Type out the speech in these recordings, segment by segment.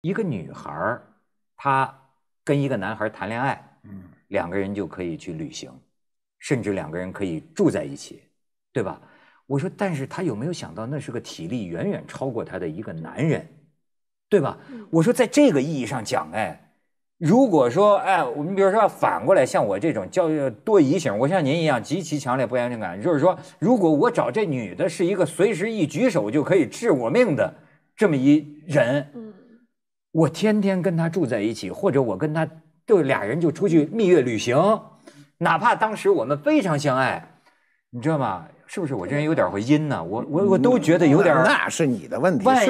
一个女孩，她跟一个男孩谈恋爱，嗯，两个人就可以去旅行，甚至两个人可以住在一起，对吧？我说，但是她有没有想到，那是个体力远远超过她的一个男人，对吧？我说，在这个意义上讲，哎，如果说，哎，我们比如说反过来，像我这种教育多疑型，我像您一样极其强烈不安全感，就是说，如果我找这女的是一个随时一举手就可以治我命的这么一人。我天天跟他住在一起，或者我跟他就俩人就出去蜜月旅行，哪怕当时我们非常相爱，你知道吗？是不是？我这人有点会阴呢？我我我都觉得有点那是你的问题。万一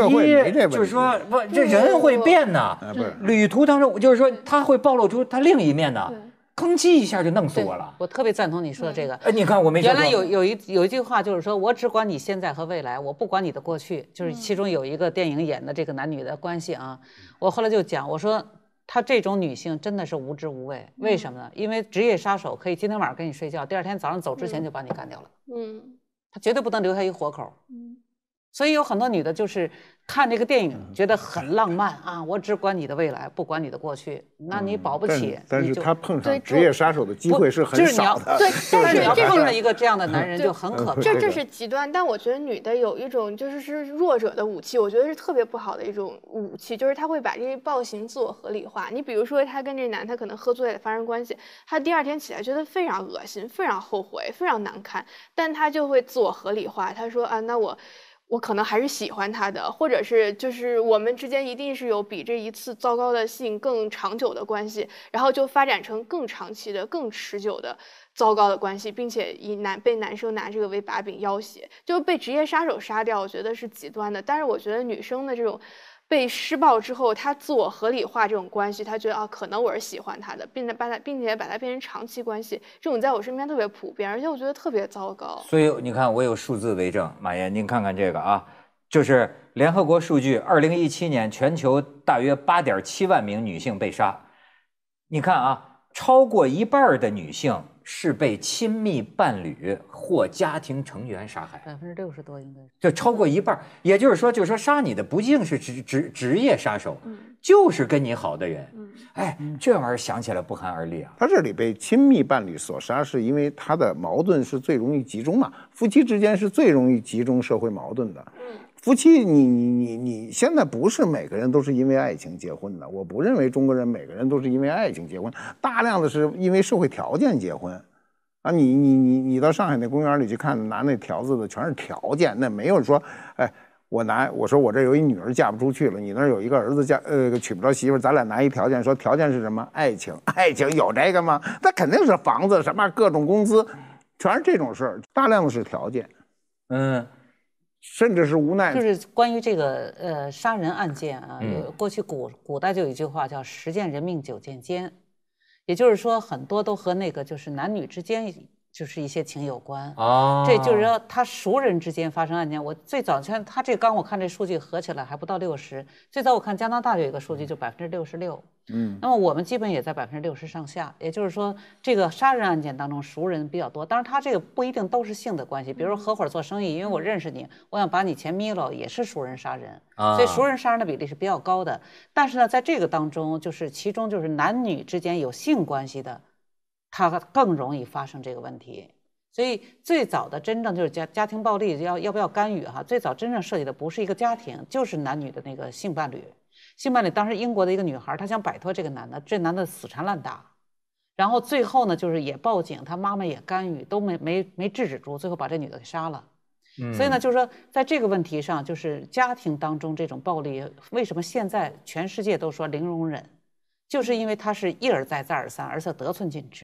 就是说，不，这人会变呢？旅途当中，就是说他会暴露出他另一面的。吭叽一下就弄死我了！我特别赞同你说的这个。哎，你看我没原来有有一有一句话就是说我只管你现在和未来，我不管你的过去。就是其中有一个电影演的这个男女的关系啊，我后来就讲我说她这种女性真的是无知无畏，为什么呢？因为职业杀手可以今天晚上跟你睡觉，第二天早上走之前就把你干掉了。嗯，他绝对不能留下一活口。嗯。所以有很多女的，就是看这个电影觉得很浪漫啊。我只管你的未来，不管你的过去，那你保不起。但是她碰上职业杀手的机会是很少的。对，但是你碰上一个这样的男人就很可怕。这这是极端，但我觉得女的有一种就是是弱者的武器，我觉得是特别不好的一种武器，就是她会把这些暴行自我合理化。你比如说，她跟这男他可能喝醉了发生关系，他第二天起来觉得非常恶心、非常后悔、非常难堪，但他就会自我合理化，他说啊，那我。我可能还是喜欢他的，或者是就是我们之间一定是有比这一次糟糕的信更长久的关系，然后就发展成更长期的、更持久的糟糕的关系，并且以男被男生拿这个为把柄要挟，就被职业杀手杀掉，我觉得是极端的。但是我觉得女生的这种。被施暴之后，他自我合理化这种关系，他觉得啊，可能我是喜欢他的，并且把他，并且把他变成长期关系，这种在我身边特别普遍，而且我觉得特别糟糕。所以你看，我有数字为证，马爷，您看看这个啊，就是联合国数据，二零一七年全球大约八点七万名女性被杀，你看啊，超过一半的女性。是被亲密伴侣或家庭成员杀害，百分之六十多，应该是，超过一半也就是说，就是说，杀你的不净是职职职业杀手，就是跟你好的人。哎，这玩意儿想起来不寒而栗啊！他这里被亲密伴侣所杀，是因为他的矛盾是最容易集中嘛？夫妻之间是最容易集中社会矛盾的。夫妻，你你你你现在不是每个人都是因为爱情结婚的。我不认为中国人每个人都是因为爱情结婚，大量的是因为社会条件结婚。啊，你你你你到上海那公园里去看，拿那条子的全是条件，那没有说，哎，我拿我说我这有一女儿嫁不出去了，你那有一个儿子嫁呃娶不着媳妇，咱俩拿一条件说条件是什么？爱情？爱情有这个吗？那肯定是房子，什么各种工资，全是这种事儿。大量的是条件，嗯。甚至是无奈，就是关于这个呃杀人案件啊，过去古古代就有一句话叫十见人命九见奸，也就是说很多都和那个就是男女之间。就是一些情有关啊，这就是说，他熟人之间发生案件。我最早，像他这刚我看这数据合起来还不到六十。最早我看加拿大有一个数据就百分之六十六，嗯，那么我们基本也在百分之六十上下。也就是说，这个杀人案件当中熟人比较多。当然，他这个不一定都是性的关系，比如合伙做生意，因为我认识你，我想把你钱眯了，也是熟人杀人。所以熟人杀人的比例是比较高的。但是呢，在这个当中，就是其中就是男女之间有性关系的。他更容易发生这个问题，所以最早的真正就是家家庭暴力要要不要干预哈？最早真正涉及的不是一个家庭，就是男女的那个性伴侣。性伴侣当时英国的一个女孩，她想摆脱这个男的，这男的死缠烂打，然后最后呢，就是也报警，她妈妈也干预，都没没没制止住，最后把这女的给杀了。所以呢，就是说在这个问题上，就是家庭当中这种暴力，为什么现在全世界都说零容忍，就是因为它是一而再再而三，而且得寸进尺。